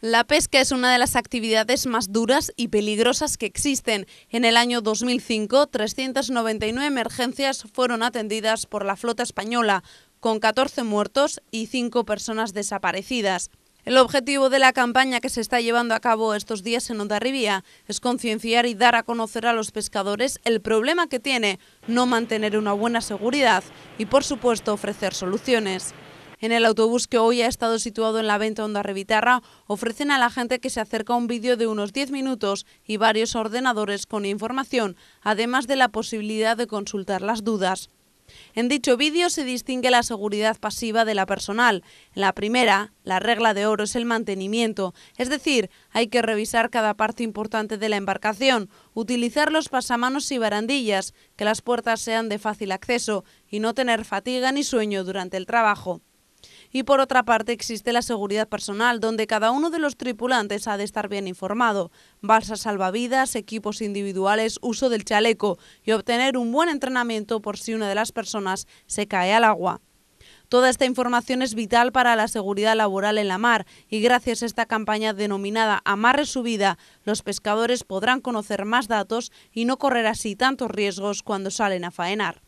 La pesca es una de las actividades más duras y peligrosas que existen. En el año 2005, 399 emergencias fueron atendidas por la flota española, con 14 muertos y 5 personas desaparecidas. El objetivo de la campaña que se está llevando a cabo estos días en Ondarribía es concienciar y dar a conocer a los pescadores el problema que tiene no mantener una buena seguridad y, por supuesto, ofrecer soluciones en el autobús que hoy ha estado situado en la venta Onda Revitarra, ofrecen a la gente que se acerca un vídeo de unos 10 minutos y varios ordenadores con información, además de la posibilidad de consultar las dudas. En dicho vídeo se distingue la seguridad pasiva de la personal. La primera, la regla de oro, es el mantenimiento, es decir, hay que revisar cada parte importante de la embarcación, utilizar los pasamanos y barandillas, que las puertas sean de fácil acceso y no tener fatiga ni sueño durante el trabajo. Y por otra parte existe la seguridad personal, donde cada uno de los tripulantes ha de estar bien informado. Balsas salvavidas, equipos individuales, uso del chaleco y obtener un buen entrenamiento por si una de las personas se cae al agua. Toda esta información es vital para la seguridad laboral en la mar y gracias a esta campaña denominada Amarre su vida, los pescadores podrán conocer más datos y no correr así tantos riesgos cuando salen a faenar.